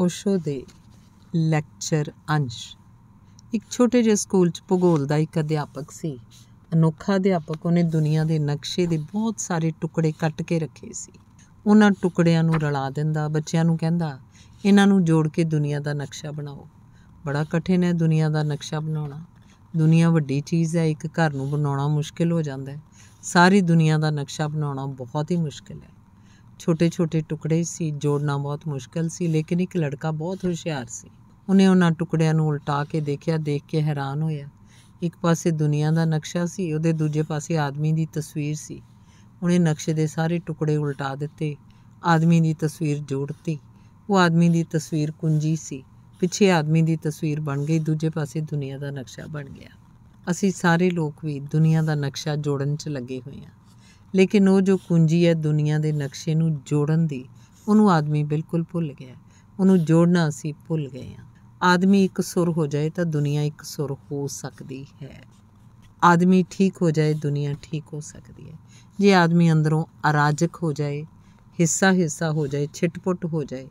ਓਸ਼ੋ ਦੇ ਲੈਕਚਰ ਅੰਸ਼ ਇੱਕ ਛੋਟੇ ਜਿਹੇ ਸਕੂਲ 'ਚ ਭੂਗੋਲ ਦਾ ਇੱਕ ਅਧਿਆਪਕ ਸੀ ਅਨੋਖਾ ਅਧਿਆਪਕ ਉਹਨੇ ਦੁਨੀਆ ਦੇ ਨਕਸ਼ੇ ਦੇ ਬਹੁਤ ਸਾਰੇ ਟੁਕੜੇ ਕੱਟ ਕੇ ਰੱਖੇ ਸੀ ਉਹਨਾਂ ਟੁਕੜਿਆਂ ਨੂੰ ਰਲਾ ਦਿੰਦਾ ਬੱਚਿਆਂ ਨੂੰ ਕਹਿੰਦਾ ਇਹਨਾਂ ਨੂੰ ਜੋੜ ਕੇ ਦੁਨੀਆ ਦਾ ਨਕਸ਼ਾ ਬਣਾਓ ਬੜਾ ਕਠਿਨ ਹੈ ਦੁਨੀਆ ਦਾ ਨਕਸ਼ਾ ਬਣਾਉਣਾ ਦੁਨੀਆ ਵੱਡੀ ਚੀਜ਼ ਹੈ ਇੱਕ ਘਰ ਨੂੰ ਬਣਾਉਣਾ ਮੁਸ਼ਕਿਲ ਹੋ ਜਾਂਦਾ ਹੈ ਸਾਰੀ ਦੁਨੀਆ ਦਾ ਨਕਸ਼ਾ ਬਣਾਉਣਾ ਬਹੁਤ ਹੀ ਮੁਸ਼ਕਿਲ ਹੈ ਛੋਟੇ ਛੋਟੇ ਟੁਕੜੇ ਸੀ ਜੋੜਨਾ ਬਹੁਤ ਮੁਸ਼ਕਲ ਸੀ ਲੇਕਿਨ ਇੱਕ ਲੜਕਾ ਬਹੁਤ ਹੁਸ਼ਿਆਰ ਸੀ ਉਹਨੇ ਉਹਨਾਂ ਟੁਕੜਿਆਂ ਨੂੰ ਉਲਟਾ ਕੇ ਦੇਖਿਆ ਦੇਖ ਕੇ ਹੈਰਾਨ ਹੋਇਆ ਇੱਕ ਪਾਸੇ ਦੁਨੀਆ ਦਾ ਨਕਸ਼ਾ ਸੀ ਉਹਦੇ ਦੂਜੇ ਪਾਸੇ ਆਦਮੀ ਦੀ ਤਸਵੀਰ ਸੀ ਉਹਨੇ ਨਕਸ਼ੇ ਦੇ ਸਾਰੇ ਟੁਕੜੇ ਉਲਟਾ ਦਿੱਤੇ ਆਦਮੀ ਦੀ ਤਸਵੀਰ ਜੋੜਤੀ ਉਹ ਆਦਮੀ ਦੀ ਤਸਵੀਰ ਕੁੰਜੀ ਸੀ ਪਿੱਛੇ ਆਦਮੀ ਦੀ ਤਸਵੀਰ ਬਣ ਗਈ ਦੂਜੇ ਪਾਸੇ ਦੁਨੀਆ ਦਾ ਨਕਸ਼ਾ ਬਣ ਗਿਆ ਅਸੀਂ ਸਾਰੇ ਲੋਕ ਵੀ ਦੁਨੀਆ ਦਾ ਨਕਸ਼ਾ ਜੋੜਨ 'ਚ ਲੱਗੇ ਹੋਏ ਹਾਂ ਲੇਕਿਨ ਉਹ ਜੋ ਕੁੰਜੀ ਹੈ ਦੁਨੀਆ ਦੇ ਨਕਸ਼ੇ ਨੂੰ ਜੋੜਨ ਦੀ ਉਹਨੂੰ ਆਦਮੀ ਬਿਲਕੁਲ ਭੁੱਲ ਗਿਆ ਉਹਨੂੰ ਜੋੜਨਾ ਅਸੀਂ ਭੁੱਲ ਗਏ ਹਾਂ ਆਦਮੀ ਇੱਕ ਸੁਰ ਹੋ ਜਾਏ ਤਾਂ ਦੁਨੀਆ ਇੱਕ ਸੁਰ ਹੋ ਸਕਦੀ ਹੈ ਆਦਮੀ ਠੀਕ ਹੋ ਜਾਏ ਦੁਨੀਆ ਠੀਕ ਹੋ ਸਕਦੀ ਹੈ ਜੇ ਆਦਮੀ ਅੰਦਰੋਂ ਅਰਾਜਕ ਹੋ ਜਾਏ ਹਿੱਸਾ ਹਿੱਸਾ ਹੋ ਜਾਏ ਛਿਟਪੁੱਟ ਹੋ ਜਾਏ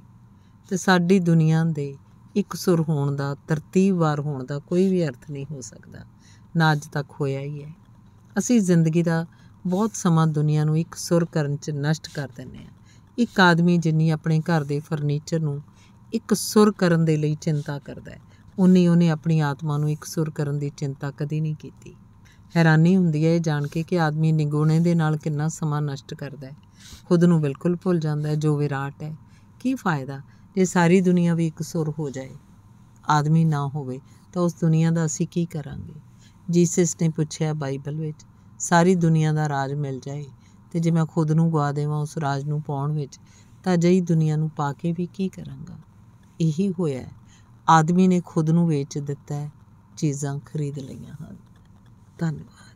ਤੇ ਸਾਡੀ ਦੁਨੀਆ ਦੇ ਇੱਕ ਸੁਰ ਹੋਣ ਦਾ ਤਰਤੀਬ ਵਾਰ ਹੋਣ ਦਾ ਕੋਈ ਵੀ ਅਰਥ ਨਹੀਂ ਹੋ ਸਕਦਾ ਨਾ ਅੱਜ ਤੱਕ ਹੋਇਆ ਹੀ ਹੈ ਅਸੀਂ ਜ਼ਿੰਦਗੀ ਦਾ ਬਹੁਤ ਸਮਾਂ ਦੁਨੀਆ ਨੂੰ ਇੱਕ ਸੁਰ ਕਰਨ 'ਚ ਨਸ਼ਟ ਕਰ ਦਿੰਨੇ ਆ ਇੱਕ ਆਦਮੀ ਜਿੰਨੀ ਆਪਣੇ ਘਰ ਦੇ ਫਰਨੀਚਰ ਨੂੰ ਇੱਕ ਸੁਰ ਕਰਨ ਦੇ ਲਈ ਚਿੰਤਾ ਕਰਦਾ ਹੈ ਉਨੀ ਉਹਨੇ ਆਪਣੀ ਆਤਮਾ ਨੂੰ ਇੱਕ ਸੁਰ ਕਰਨ ਦੀ ਚਿੰਤਾ ਕਦੀ ਨਹੀਂ ਕੀਤੀ ਹੈਰਾਨੀ ਹੁੰਦੀ ਹੈ ਇਹ ਜਾਣ ਕੇ ਕਿ ਆਦਮੀ ਨਿਗੋਣੇ ਦੇ ਨਾਲ ਕਿੰਨਾ ਸਮਾਂ ਨਸ਼ਟ ਕਰਦਾ ਹੈ ਖੁਦ ਨੂੰ ਬਿਲਕੁਲ ਭੁੱਲ ਜਾਂਦਾ ਹੈ ਜੋ ਵਿਰਾਟ ਹੈ ਕੀ ਫਾਇਦਾ ਜੇ ਸਾਰੀ ਦੁਨੀਆ ਵੀ ਇੱਕ ਸੁਰ ਹੋ ਜਾਏ ਆਦਮੀ ਨਾ ਹੋਵੇ ਤਾਂ ਉਸ ਦੁਨੀਆ ਦਾ ਅਸੀਂ ਕੀ ਕਰਾਂਗੇ ਜੀਸਸ ਨੇ ਪੁੱਛਿਆ ਬਾਈਬਲ ਵਿੱਚ ਸਾਰੀ ਦੁਨੀਆ ਦਾ ਰਾਜ ਮਿਲ ਜਾਏ ਤੇ ਜੇ ਮੈਂ ਖੁਦ ਨੂੰ ਗਵਾ ਦੇਵਾਂ ਉਸ ਰਾਜ ਨੂੰ ਪਾਉਣ ਵਿੱਚ ਤਾਂ ਅਜਿਹੀ ਦੁਨੀਆ ਨੂੰ ਪਾ ਕੇ ਵੀ ਕੀ ਕਰਾਂਗਾ ਇਹੀ ਹੋਇਆ ਆਦਮੀ ਨੇ ਖੁਦ ਨੂੰ ਵੇਚ ਦਿੱਤਾ ਚੀਜ਼ਾਂ ਖਰੀਦ ਲਈਆਂ ਹਨ ਧੰਨਵਾਦ